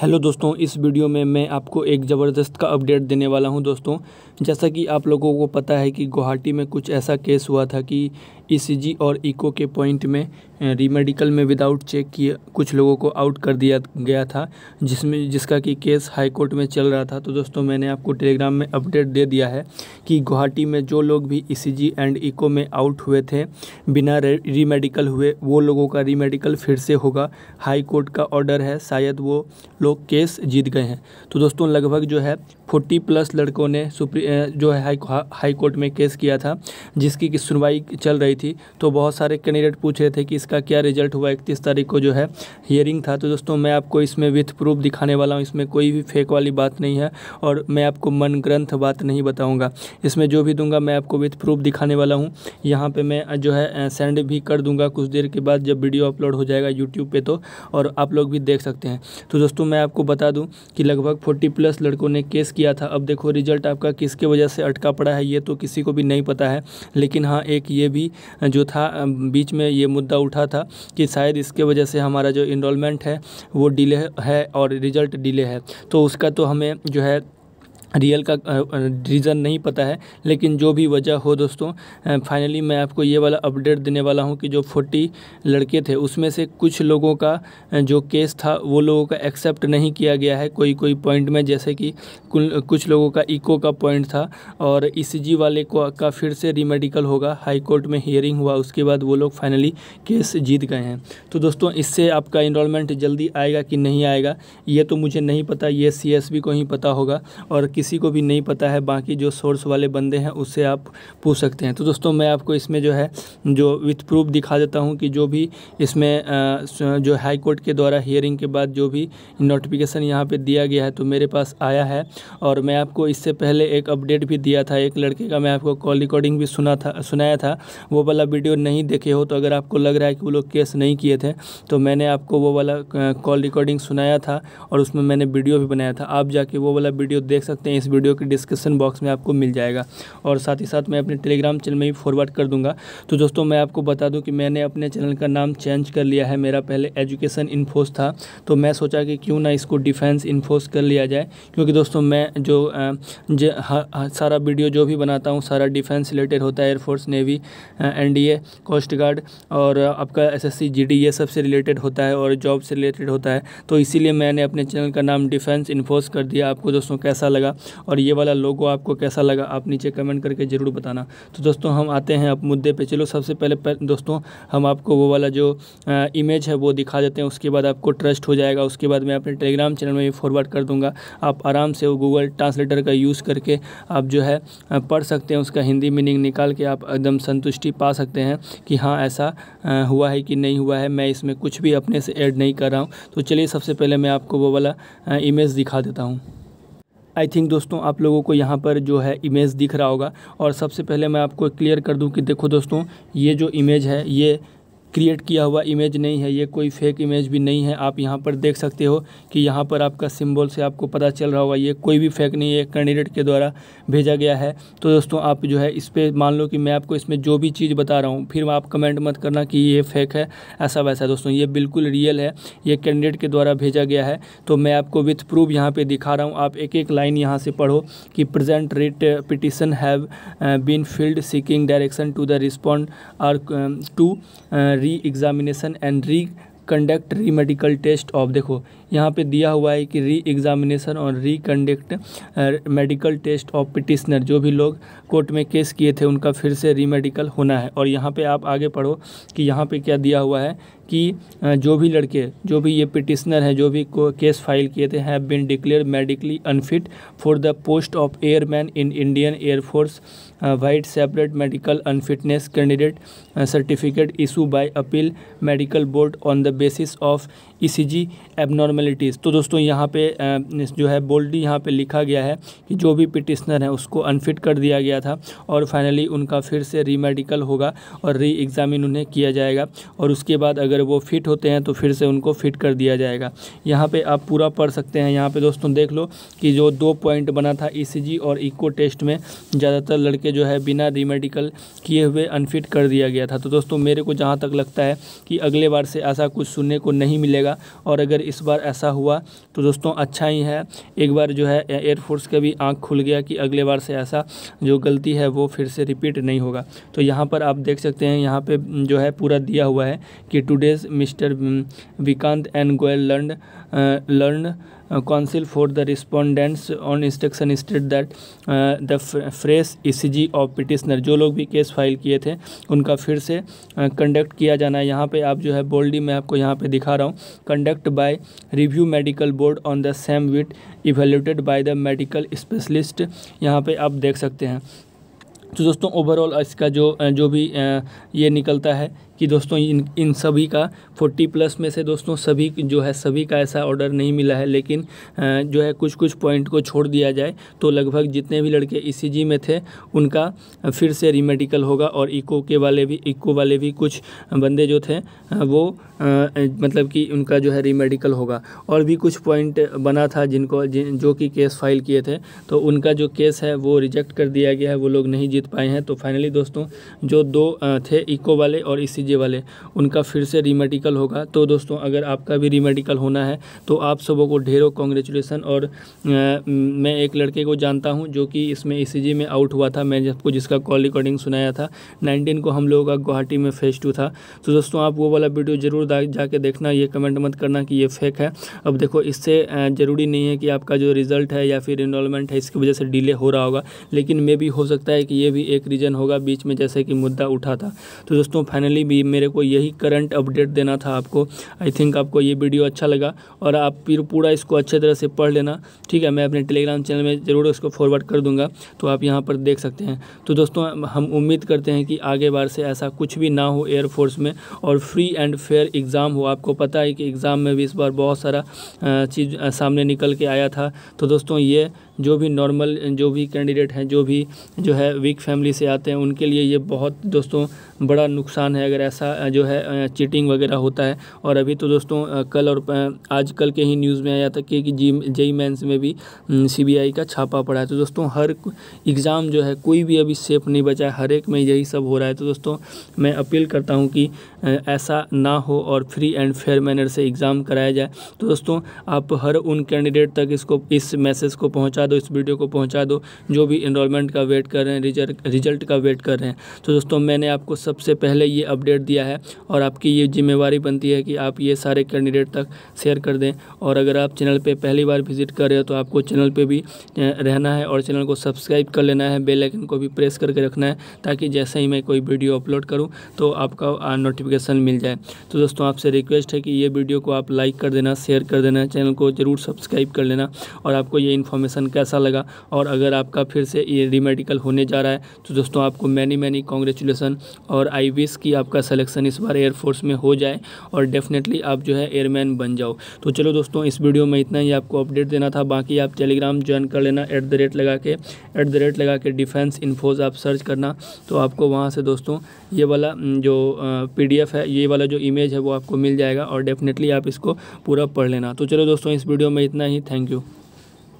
hello दोस्तों इस video में मैं आपको एक ज़बरदस्त का अपडेट देने वाला हूं दोस्तों जैसा कि आप लोगों को पता है कि गुवाहाटी में कुछ ऐसा केस हुआ था कि ईसीजी e और इको e के पॉइंट में रीमेडिकल में विदाउट चेक किए कुछ लोगों को आउट कर दिया गया था जिसमें जिसका कि केस हाई कोर्ट में चल रहा था तो दोस्तों मैंने आपको टेलीग्राम में अपडेट दे दिया है कि गुवाहाटी में जो लोग भी ईसीजी एंड इको में आउट हुए थे बिना रीमेडिकल हुए वो लोगों का रीमेडिकल फिर से होगा हाई कोर्ट का ऑर्डर है शायद वो लोग केस जीत गए हैं तो दोस्तों लगभग जो है फोर्टी प्लस लड़कों ने सुप्री जो है हाई हाई कोर्ट में केस किया था जिसकी कि सुनवाई चल रही गई थी तो बहुत सारे कैंडिडेट पूछ रहे थे कि इसका क्या रिजल्ट हुआ इकतीस तारीख को जो है हियरिंग था तो दोस्तों मैं आपको इसमें विथ प्रूफ दिखाने वाला हूँ इसमें कोई भी फेक वाली बात नहीं है और मैं आपको मन ग्रंथ बात नहीं बताऊँगा इसमें जो भी दूंगा मैं आपको विथ प्रूफ दिखाने वाला हूँ यहाँ पर मैं जो है सेंड भी कर दूँगा कुछ देर के बाद जब वीडियो अपलोड हो जाएगा यूट्यूब पर तो और आप लोग भी देख सकते हैं तो दोस्तों मैं आपको बता दूँ कि लगभग फोर्टी प्लस लड़कों ने केस किया था अब देखो रिजल्ट आपका किसके वजह से अटका पड़ा है ये तो किसी को भी नहीं पता है लेकिन हाँ एक ये भी जो था बीच में ये मुद्दा उठा था कि शायद इसके वजह से हमारा जो इनरोलमेंट है वो डिले है और रिज़ल्ट डिले है तो उसका तो हमें जो है रियल का रीज़न नहीं पता है लेकिन जो भी वजह हो दोस्तों फाइनली मैं आपको ये वाला अपडेट देने वाला हूँ कि जो फोर्टी लड़के थे उसमें से कुछ लोगों का जो केस था वो लोगों का एक्सेप्ट नहीं किया गया है कोई कोई पॉइंट में जैसे कि कुछ लोगों का इको का पॉइंट था और ई e वाले को का फिर से रीमेडिकल होगा हाई कोर्ट में हियरिंग हुआ उसके बाद वो लोग फाइनली केस जीत गए हैं तो दोस्तों इससे आपका इनरोलमेंट जल्दी आएगा कि नहीं आएगा ये तो मुझे नहीं पता ये सी को ही पता होगा और किस किसी को भी नहीं पता है बाकी जो सोर्स वाले बंदे हैं उससे आप पूछ सकते हैं तो दोस्तों मैं आपको इसमें जो है जो विथ प्रूफ दिखा देता हूँ कि जो भी इसमें जो हाई कोर्ट के द्वारा हियरिंग के बाद जो भी नोटिफिकेशन यहाँ पर दिया गया है तो मेरे पास आया है और मैं आपको इससे पहले एक अपडेट भी दिया था एक लड़के का मैं आपको कॉल रिकॉर्डिंग भी सुना था सुनाया था वो वाला वीडियो नहीं देखे हो तो अगर आपको लग रहा है कि वो लोग केस नहीं किए थे तो मैंने आपको वो वाला कॉल रिकॉर्डिंग सुनाया था और उसमें मैंने वीडियो भी बनाया था आप जाके वो वाला वीडियो देख सकते हैं हैं इस वीडियो के डिस्क्रिप्शन बॉक्स में आपको मिल जाएगा और साथ ही साथ मैं अपने टेलीग्राम चैनल में भी फॉरवर्ड कर दूंगा तो दोस्तों मैं आपको बता दूं कि मैंने अपने चैनल का नाम चेंज कर लिया है मेरा पहले एजुकेशन इन्फोस था तो मैं सोचा कि क्यों ना इसको डिफेंस इन्फोस कर लिया जाए क्योंकि दोस्तों मैं जो सारा वीडियो जो भी बनाता हूँ सारा डिफेंस रिलेटेड होता है air force navy and coast guard और आपका एस एस ये सब से रिलेटेड होता है और जॉब से रिलेटेड होता है तो इसीलिए मैंने अपने चैनल का नाम डिफेंस इन्फोर्स कर दिया आपको दोस्तों कैसा लगा और ये वाला लोगो आपको कैसा लगा आप नीचे कमेंट करके ज़रूर बताना तो दोस्तों हम आते हैं अब मुद्दे पे चलो सबसे पहले, पह, दोस्तों हम आपको वो वाला जो आ, इमेज है वो दिखा देते हैं उसके बाद आपको ट्रस्ट हो जाएगा उसके बाद मैं अपने टेलीग्राम चैनल में भी फॉरवर्ड कर दूँगा आप आराम से वो गूगल ट्रांसलेटर का यूज़ करके आप जो है पढ़ सकते हैं उसका हिंदी मीनिंग निकाल के आप एकदम संतुष्टि पा सकते हैं कि हाँ ऐसा हुआ है कि नहीं हुआ है मैं इसमें कुछ भी अपने से ऐड नहीं कर रहा हूँ तो चलिए सबसे पहले मैं आपको वो वाला इमेज दिखा देता हूँ आई थिंक दोस्तों आप लोगों को यहाँ पर जो है इमेज दिख रहा होगा और सबसे पहले मैं आपको क्लियर कर दूँ कि देखो दोस्तों ये जो इमेज है ये क्रिएट किया हुआ इमेज नहीं है ये कोई फेक इमेज भी नहीं है आप यहाँ पर देख सकते हो कि यहाँ पर आपका सिंबल से आपको पता चल रहा होगा ये कोई भी फेक नहीं है कैंडिडेट के द्वारा भेजा गया है तो दोस्तों आप जो है इस पर मान लो कि मैं आपको इसमें जो भी चीज़ बता रहा हूँ फिर आप कमेंट मत करना कि ये फेक है ऐसा वैसा दोस्तों ये बिल्कुल रियल है ये कैंडिडेट के द्वारा भेजा गया है तो मैं आपको विथ प्रूफ यहाँ पर दिखा रहा हूँ आप एक एक लाइन यहाँ से पढ़ो कि present writ petition have been filed seeking direction to the respondents to re examination and re conduct re medical test of देखो यहाँ पे दिया हुआ है कि री एग्जामिनेशन और reconduct medical test of petitioner जो भी लोग कोर्ट में केस किए थे उनका फिर से रीमेडिकल होना है और यहाँ पे आप आगे पढ़ो कि यहाँ पे क्या दिया हुआ है कि जो भी लड़के जो भी ये पिटिशनर हैं जो भी को केस फाइल किए थे have been declared medically unfit for the post of airman in Indian Air Force vide separate medical unfitness candidate certificate issue by appeal medical board on the basis of ECG e abnormalities तो दोस्तों यहाँ पे जो है बोल्डी यहाँ पे लिखा गया है कि जो भी पिटिशनर है उसको अनफिट कर दिया गया था और फाइनली उनका फिर से रीमेडिकल होगा और री एग्ज़ामिन उन्हें किया जाएगा और उसके बाद अगर वो फिट होते हैं तो फिर से उनको फिट कर दिया जाएगा यहाँ पर आप पूरा पढ़ सकते हैं यहाँ पर दोस्तों देख लो कि जो दो पॉइंट बना था ई e और इको टेस्ट में ज़्यादातर लड़के जो है बिना रीमेडिकल किए हुए अनफिट कर दिया गया था तो दोस्तों मेरे को जहाँ तक लगता है कि अगले बार से ऐसा कुछ सुनने को नहीं मिलेगा जाएगा और अगर इस बार ऐसा हुआ तो दोस्तों अच्छा ही है एक बार जो है एयरफोर्स का भी आँख खुल गया कि अगले बार से ऐसा जो गलती है वो फिर से रिपीट नहीं होगा तो यहाँ पर आप देख सकते हैं यहाँ पर जो है पूरा दिया हुआ है कि today's mister hmm, Vikant and Goyal learn learn council for the respondents on instruction state that the fresh ECG of petitioner जो लोग भी केस फाइल किए थे उनका फिर से कंडक्ट uh, किया जाना है यहाँ पे आप जो है बोल्डी मैं आपको यहाँ पे दिखा रहा हूँ conduct by review medical board on the same with evaluated by the medical specialist यहाँ पर आप देख सकते हैं तो दोस्तों ओवरऑल इसका जो uh, जो भी uh, ये निकलता है कि दोस्तों इन इन सभी का फोर्टी प्लस में से दोस्तों सभी जो है सभी का ऐसा ऑर्डर नहीं मिला है लेकिन जो है कुछ कुछ पॉइंट को छोड़ दिया जाए तो लगभग जितने भी लड़के ई में थे उनका फिर से रीमेडिकल होगा और इको के वाले भी इको वाले भी कुछ बंदे जो थे वो आ, मतलब कि उनका जो है रीमेडिकल होगा और भी कुछ पॉइंट बना था जिनको जिन जो कि केस फाइल किए थे तो उनका जो केस है वो रिजेक्ट कर दिया गया है वो लोग नहीं जीत पाए हैं तो फाइनली दोस्तों जो दो थे इको वाले और ई ये वाले उनका फिर से रीमेडिकल होगा तो दोस्तों अगर आपका भी रीमेडिकल होना है तो आप सबों को ढेरों कॉन्ग्रेचुलेसन और आ, मैं एक लड़के को जानता हूँ जो कि इसमें ई e में आउट हुआ था मैंने आपको जिसका कॉल रिकॉर्डिंग सुनाया था नाइनटीन को हम लोगों का गुवाहाटी में फेज टू था तो दोस्तों आप वो वाला वीडियो ज़रूर जाके देखना ये कमेंट मत करना कि ये फेक है अब देखो इससे ज़रूरी नहीं है कि आपका जो रिज़ल्ट है या फिर इनरोलमेंट है इसकी वजह से डिले हो रहा होगा लेकिन मे भी हो सकता है कि ये भी एक रीज़न होगा बीच में जैसे कि मुद्दा उठा था तो दोस्तों फाइनली भी मेरे को यही करंट अपडेट देना था आपको आई थिंक आपको ये वीडियो अच्छा लगा और आप फिर पूरा इसको अच्छे तरह से पढ़ लेना ठीक है मैं अपने टेलीग्राम चैनल में ज़रूर इसको फॉरवर्ड कर दूंगा तो आप यहाँ पर देख सकते हैं तो दोस्तों हम उम्मीद करते हैं कि आगे बार से ऐसा कुछ भी ना हो एयरफोर्स में और फ्री एंड फेयर एग्ज़ाम हो आपको पता है कि एग्ज़ाम में भी इस बार बहुत सारा चीज़ सामने निकल के आया था तो दोस्तों ये जो भी नॉर्मल जो भी कैंडिडेट हैं जो भी जो है वीक फैमिली से आते हैं उनके लिए ये बहुत दोस्तों बड़ा नुकसान है अगर ऐसा जो है चीटिंग वगैरह होता है और अभी तो दोस्तों कल और आज कल के ही न्यूज़ में आया था कि जी जेई मैंस में भी सीबीआई का छापा पड़ा है तो दोस्तों हर एग्ज़ाम जो है कोई भी अभी सेफ नहीं बचा है हर एक में यही सब हो रहा है तो दोस्तों मैं अपील करता हूँ कि ऐसा ना हो और फ्री एंड फेयर मैनर से एग्ज़ाम कराया जाए तो दोस्तों आप हर उन कैंडिडेट तक इसको इस मैसेज को पहुँचा दो इस वीडियो को पहुंचा दो जो भी इनरोलमेंट का वेट कर रहे हैं रिजल्ट का वेट कर रहे हैं तो दोस्तों मैंने आपको सबसे पहले ये अपडेट दिया है और आपकी ये जिम्मेवारी बनती है कि आप ये सारे कैंडिडेट तक शेयर कर दें और अगर आप चैनल पर पहली बार विजिट कर रहे हो तो आपको चैनल पर भी रहना है और चैनल को सब्सक्राइब कर लेना है बेलैकन को भी प्रेस करके रखना है ताकि जैसे ही मैं कोई वीडियो अपलोड करूँ तो आपका नोटिफिकेशन मिल जाए तो दोस्तों आपसे रिक्वेस्ट है कि ये वीडियो को आप लाइक कर देना शेयर कर देना चैनल को ज़रूर सब्सक्राइब कर लेना और आपको ये इन्फॉर्मेशन कैसा लगा और अगर आपका फिर से ये रीमेडिकल होने जा रहा है तो दोस्तों आपको मैनी मैनी कॉन्ग्रेचुलेसन और आई विश की आपका सलेक्शन इस बार एयरफोर्स में हो जाए और डेफिनेटली आप जो है एयरमैन बन जाओ तो चलो दोस्तों इस वीडियो में इतना ही आपको अपडेट देना था बाकी आप टेलीग्राम ज्वाइन कर लेना एट द रेट लगा के एट द रेट लगा के डिफेंस इन्फोज आप सर्च करना तो आपको वहाँ से दोस्तों ये वाला जो पीडीएफ है ये वाला जो इमेज है वो आपको मिल जाएगा और डेफिनेटली आप इसको पूरा पढ़ लेना तो चलो दोस्तों इस वीडियो में इतना ही थैंक यू